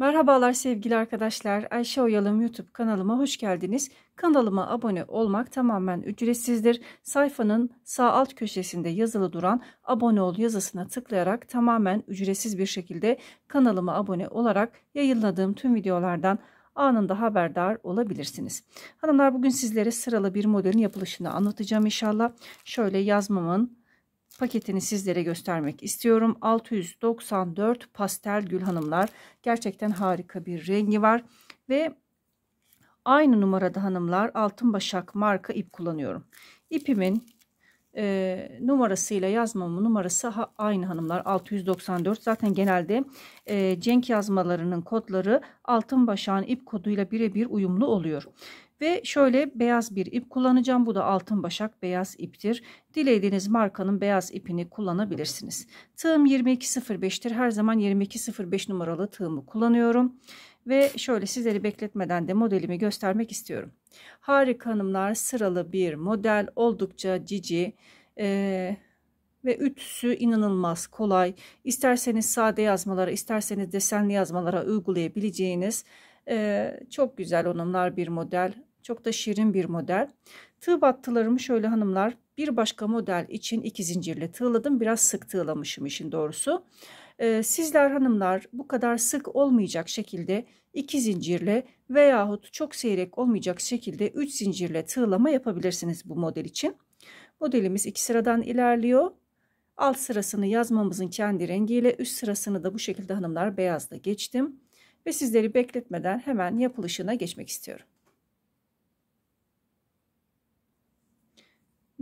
Merhabalar sevgili arkadaşlar. Ayşe Oyalım YouTube kanalıma hoş geldiniz. Kanalıma abone olmak tamamen ücretsizdir. Sayfanın sağ alt köşesinde yazılı duran abone ol yazısına tıklayarak tamamen ücretsiz bir şekilde kanalıma abone olarak yayınladığım tüm videolardan anında haberdar olabilirsiniz. Hanımlar bugün sizlere sıralı bir modelin yapılışını anlatacağım inşallah. Şöyle yazmamın paketini sizlere göstermek istiyorum. 694 pastel gül hanımlar. Gerçekten harika bir rengi var. Ve aynı numarada hanımlar altın başak marka ip kullanıyorum. ipimin e, numarasıyla yazmamın numarası ha, aynı hanımlar 694 zaten genelde e, cenk yazmalarının kodları altın başağın ip koduyla birebir uyumlu oluyor ve şöyle beyaz bir ip kullanacağım bu da altın başak beyaz iptir dilediğiniz markanın beyaz ipini kullanabilirsiniz tığım 2205'tir her zaman 2205 numaralı tığımı kullanıyorum ve şöyle sizleri bekletmeden de modelimi göstermek istiyorum. Harika hanımlar sıralı bir model oldukça cici. Ee, ve ütüsü inanılmaz kolay. İsterseniz sade yazmalara, isterseniz desenli yazmalara uygulayabileceğiniz e, çok güzel hanımlar bir model. Çok da şirin bir model. Tığ battılarımı şöyle hanımlar bir başka model için iki zincirle tığladım. Biraz sık tığlamışım işin doğrusu. Ee, sizler hanımlar bu kadar sık olmayacak şekilde iki zincirle veyahut çok seyrek olmayacak şekilde üç zincirle tığlama yapabilirsiniz bu model için. Modelimiz iki sıradan ilerliyor. Alt sırasını yazmamızın kendi rengiyle üst sırasını da bu şekilde hanımlar beyazla geçtim. Ve sizleri bekletmeden hemen yapılışına geçmek istiyorum.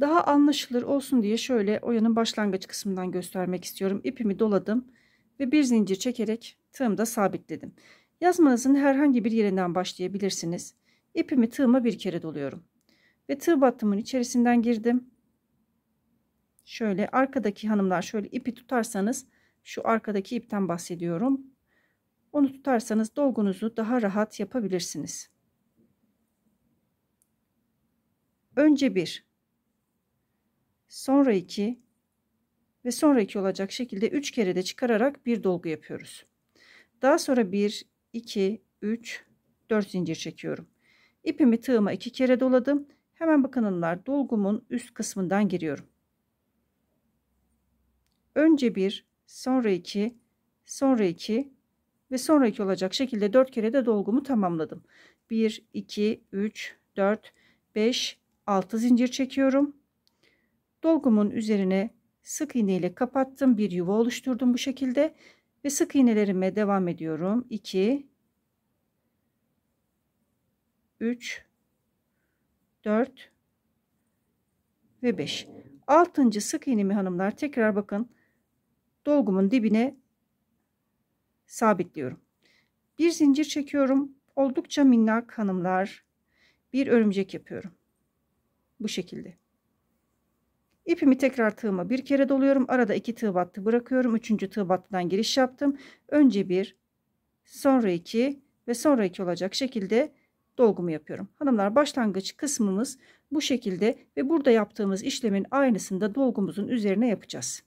Daha anlaşılır olsun diye şöyle oyanın başlangıç kısmından göstermek istiyorum. İpimi doladım ve bir zincir çekerek tığımda sabitledim. Yazmanızın herhangi bir yerinden başlayabilirsiniz. İpimi tığıma bir kere doluyorum. Ve tığ battımın içerisinden girdim. Şöyle arkadaki hanımlar şöyle ipi tutarsanız şu arkadaki ipten bahsediyorum. Onu tutarsanız dolgunuzu daha rahat yapabilirsiniz. Önce bir, sonra iki, ve sonraki olacak şekilde 3 kere de çıkararak bir dolgu yapıyoruz. Daha sonra 1, 2, 3, 4 zincir çekiyorum. İpimi tığıma 2 kere doladım. Hemen bakın dolgumun üst kısmından giriyorum. Önce 1, sonra 2, sonra 2 ve sonraki olacak şekilde 4 kere de dolgumu tamamladım. 1, 2, 3, 4, 5, 6 zincir çekiyorum. Dolgumun üzerine sık iğne ile kapattım bir yuva oluşturdum bu şekilde ve sık iğnelerime devam ediyorum 2 3 4 ve 5 altıncı sık iğnemi hanımlar tekrar bakın dolgumun dibine sabitliyorum bir zincir çekiyorum oldukça minnak hanımlar bir örümcek yapıyorum bu şekilde İpimi tekrar tığıma bir kere doluyorum. Arada iki tığ battı bırakıyorum. Üçüncü tığ battıdan giriş yaptım. Önce bir, sonra iki ve sonra iki olacak şekilde dolgumu yapıyorum. Hanımlar başlangıç kısmımız bu şekilde ve burada yaptığımız işlemin aynısını da dolgumuzun üzerine yapacağız.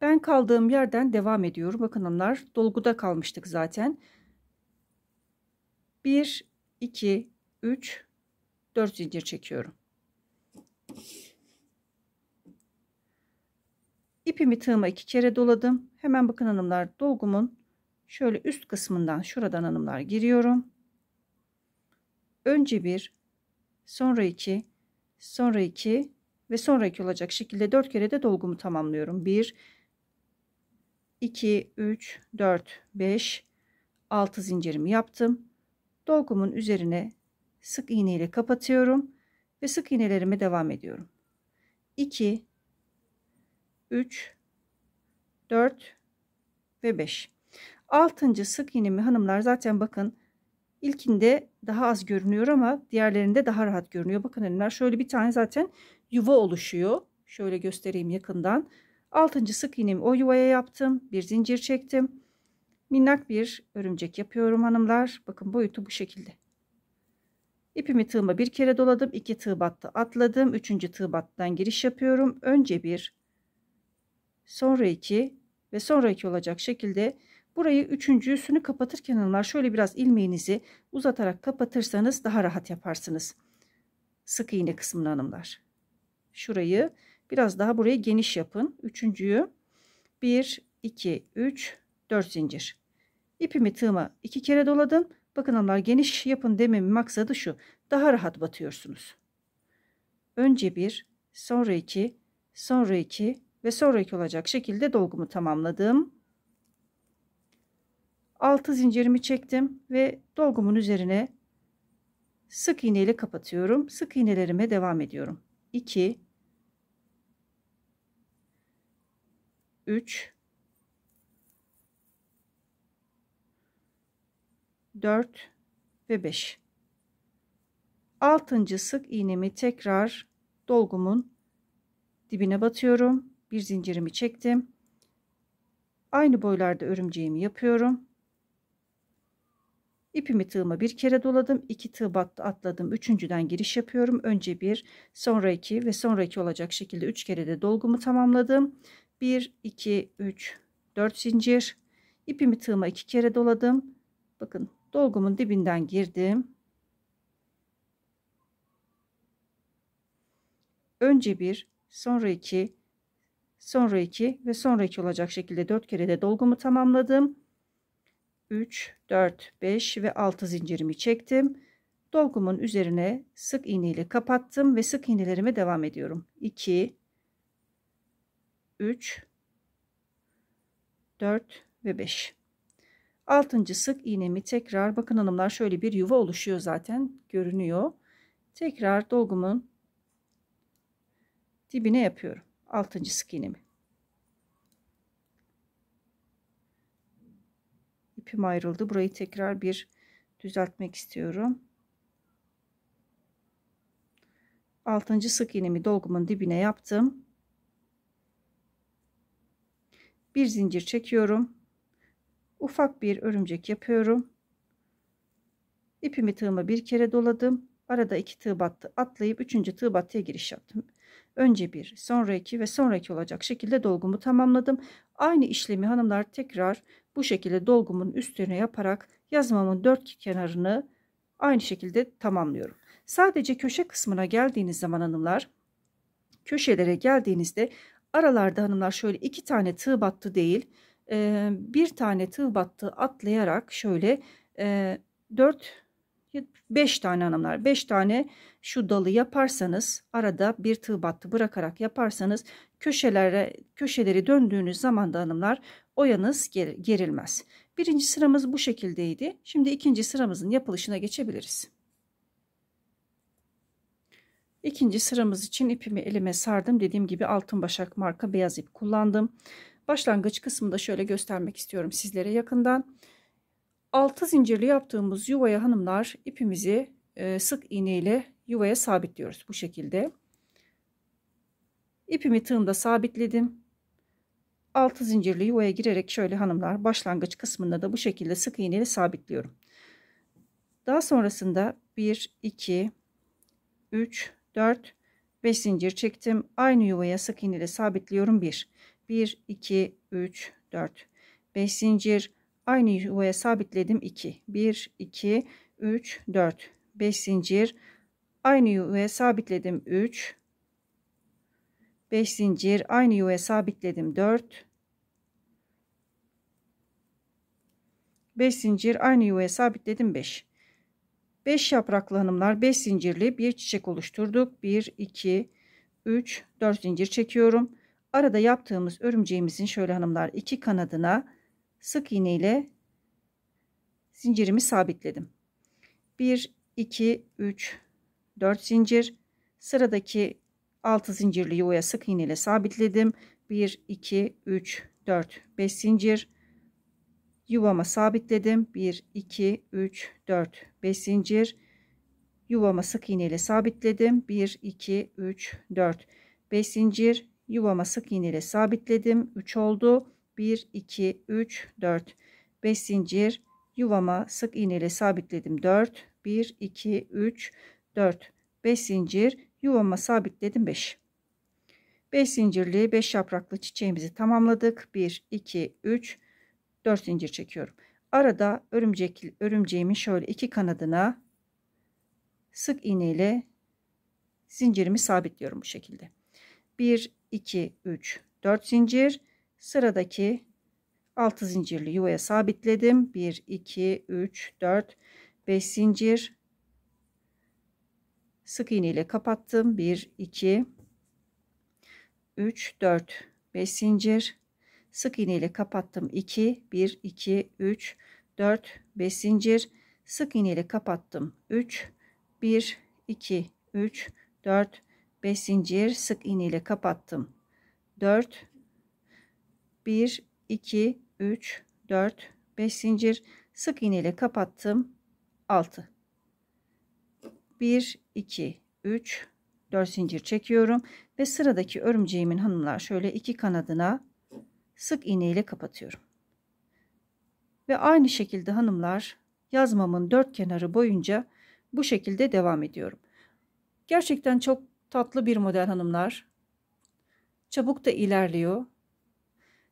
Ben kaldığım yerden devam ediyorum. Bakın hanımlar dolguda kalmıştık zaten. 1, 2, 3, 4 zincir çekiyorum. İpimi tığıma iki kere doladım. Hemen bakın hanımlar dolgumun şöyle üst kısmından şuradan hanımlar giriyorum. Önce bir, sonra iki, sonra iki ve sonra iki olacak şekilde dört kere de dolgumu tamamlıyorum. Bir, iki, üç, dört, beş, altı zincirimi yaptım. Dolgumun üzerine sık iğne ile kapatıyorum ve sık iğnelerime devam ediyorum. 2 3 4 ve 5. 6. sık iğnemi hanımlar zaten bakın ilkinde daha az görünüyor ama diğerlerinde daha rahat görünüyor. Bakın hanımlar şöyle bir tane zaten yuva oluşuyor. Şöyle göstereyim yakından. 6. sık iğnemi o yuvaya yaptım. Bir zincir çektim. Minnak bir örümcek yapıyorum hanımlar. Bakın boyutu bu şekilde. İpimi tığıma bir kere doladım. iki tığ battı atladım. Üçüncü tığ battıdan giriş yapıyorum. Önce bir sonra iki ve sonra iki olacak şekilde burayı üçüncüsünü kapatırken hanımlar şöyle biraz ilmeğinizi uzatarak kapatırsanız daha rahat yaparsınız. Sık iğne kısmını hanımlar. Şurayı biraz daha buraya geniş yapın. Üçüncüyü bir, iki, üç, dört zincir. İpimi tığıma iki kere doladım. Bakın hanımlar geniş yapın dememin maksadı şu. Daha rahat batıyorsunuz. Önce bir, sonra iki, sonra iki ve sonra iki olacak şekilde dolgumu tamamladım. 6 zincirimi çektim ve dolgumun üzerine sık iğne ile kapatıyorum. Sık iğnelerime devam ediyorum. 2 3 4 ve 5. 6. sık iğnemi tekrar dolgumun dibine batıyorum. Bir zincirimi çektim. Aynı boylarda örümceğimi yapıyorum. İpimi tığıma bir kere doladım. iki tığ battı atladım. Üçüncüden giriş yapıyorum. Önce bir, sonra iki ve sonra iki olacak şekilde üç kere de dolgumu tamamladım. 1, 2, 3, 4 zincir. İpimi tığıma iki kere doladım. Bakın Dolgumun dibinden girdim. Önce bir, sonra iki, sonra iki ve sonra iki olacak şekilde dört kere de dolgumu tamamladım. 3, 4, 5 ve 6 zincirimi çektim. Dolgumun üzerine sık iğne ile kapattım ve sık iğnelerime devam ediyorum. 2, 3, 4 ve 5. Altıncı sık iğnemi tekrar bakın hanımlar şöyle bir yuva oluşuyor zaten görünüyor. Tekrar dolgumun dibine yapıyorum. Altıncı sık iğnemi. İpim ayrıldı. Burayı tekrar bir düzeltmek istiyorum. Altıncı sık iğnemi dolgumun dibine yaptım. Bir zincir çekiyorum ufak bir örümcek yapıyorum. İpimi tığıma bir kere doladım. Arada iki tığ battı atlayıp üçüncü tığ battıya giriş yaptım. Önce bir, sonra iki ve sonraki olacak şekilde dolgumu tamamladım. Aynı işlemi hanımlar tekrar bu şekilde dolgumun üstüne yaparak yazmamın dört kenarını aynı şekilde tamamlıyorum. Sadece köşe kısmına geldiğiniz zaman hanımlar köşelere geldiğinizde aralarda hanımlar şöyle iki tane tığ battı değil e, bir tane tığ battı atlayarak şöyle e, 4 5 tane hanımlar 5 tane şu dalı yaparsanız arada bir tığ battı bırakarak yaparsanız köşelere köşeleri döndüğünüz zaman da hanımlar oyanız ger gerilmez. Birinci sıramız bu şekildeydi. Şimdi ikinci sıramızın yapılışına geçebiliriz. İkinci sıramız için ipimi elime sardım. Dediğim gibi altın başak marka beyaz ip kullandım. Başlangıç kısmını da şöyle göstermek istiyorum sizlere yakından. 6 zincirli yaptığımız yuvaya hanımlar ipimizi e, sık iğne ile yuvaya sabitliyoruz bu şekilde. İpimi tığımda sabitledim. 6 zincirli yuvaya girerek şöyle hanımlar başlangıç kısmında da bu şekilde sık iğne ile sabitliyorum. Daha sonrasında 1 2 3 4 5 zincir çektim. Aynı yuvaya sık iğne ile sabitliyorum. 1 1, 2, 3, 4. 5 zincir aynı yuvaya sabitledim 2. 1, 2, 3, 4. 5 zincir aynı yuvaya sabitledim 3. 5 zincir aynı yuvaya sabitledim 4. 5 zincir aynı yuvaya sabitledim 5. 5 yapraklı hanımlar 5 zincirli bir çiçek oluşturduk. 1 2 3 4 zincir çekiyorum. Arada yaptığımız örümceğimizin şöyle hanımlar iki kanadına sık iğne ile zincirimi sabitledim. 1, 2, 3, 4 zincir. Sıradaki 6 zincirli yuvaya sık iğne ile sabitledim. 1, 2, 3, 4, 5 zincir. Yuvama sabitledim. 1, 2, 3, 4, 5 zincir. Yuvama sık iğne ile sabitledim. 1, 2, 3, 4, 5 zincir yuvama sık iğne ile sabitledim 3 oldu 1 2 3 4 5 zincir yuvama sık iğne ile sabitledim 4 1 2 3 4 5 zincir yuvama sabitledim 5 5 zincirli 5 yapraklı çiçeğimizi tamamladık 1 2 3 4 zincir çekiyorum arada örümcek örümceğimin şöyle iki kanadına sık iğne ile zincirimi sabitliyorum bu şekilde 1 2, 3, 4 zincir. Sıradaki 6 zincirli yuvaya sabitledim. 1, 2, 3, 4, 5 zincir. Sık iğne ile kapattım. 1, 2, 3, 4, 5 zincir. Sık iğne ile kapattım. 2, 1, 2, 3, 4, 5 zincir. Sık iğne ile kapattım. 3, 1, 2, 3, 4, 5 zincir sık iğne ile kapattım 4 1 2 3 4 5 zincir sık iğne ile kapattım 6 1 2 3 4 zincir çekiyorum ve sıradaki örümceğimin hanımlar şöyle iki kanadına sık iğne ile kapatıyorum ve aynı şekilde hanımlar yazmamın dört kenarı boyunca bu şekilde devam ediyorum gerçekten çok Tatlı bir model hanımlar. Çabuk da ilerliyor.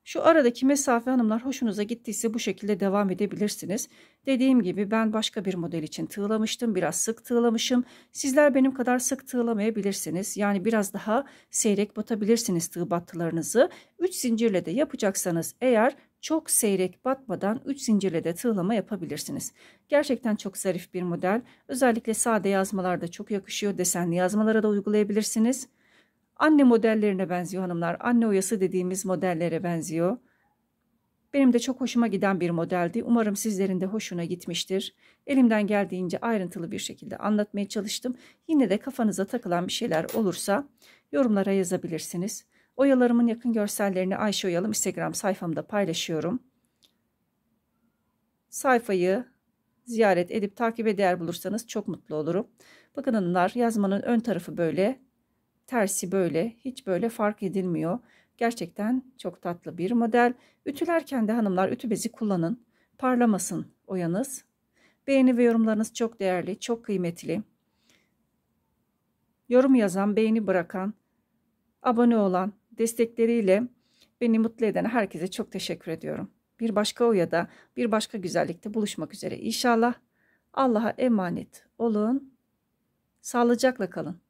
Şu aradaki mesafe hanımlar hoşunuza gittiyse bu şekilde devam edebilirsiniz. Dediğim gibi ben başka bir model için tığlamıştım. Biraz sık tığlamışım. Sizler benim kadar sık tığlamayabilirsiniz. Yani biraz daha seyrek batabilirsiniz tığ battılarınızı. 3 zincirle de yapacaksanız eğer çok seyrek batmadan 3 zincirle de tığlama yapabilirsiniz. Gerçekten çok zarif bir model. Özellikle sade yazmalarda çok yakışıyor. Desenli yazmalara da uygulayabilirsiniz. Anne modellerine benziyor hanımlar. Anne oyası dediğimiz modellere benziyor. Benim de çok hoşuma giden bir modeldi. Umarım sizlerin de hoşuna gitmiştir. Elimden geldiğince ayrıntılı bir şekilde anlatmaya çalıştım. Yine de kafanıza takılan bir şeyler olursa yorumlara yazabilirsiniz. Oyalarımın yakın görsellerini Ayşe Oyalım Instagram sayfamda paylaşıyorum. Sayfayı ziyaret edip takibe değer bulursanız çok mutlu olurum. Bakın hanımlar yazmanın ön tarafı böyle, tersi böyle, hiç böyle fark edilmiyor. Gerçekten çok tatlı bir model. Ütülerken de hanımlar ütü bezi kullanın. Parlamasın oyanız. Beğeni ve yorumlarınız çok değerli, çok kıymetli. Yorum yazan, beğeni bırakan, abone olan, destekleriyle beni mutlu eden herkese çok teşekkür ediyorum. Bir başka oyada, bir başka güzellikte buluşmak üzere. inşallah. Allah'a emanet olun. Sağlıcakla kalın.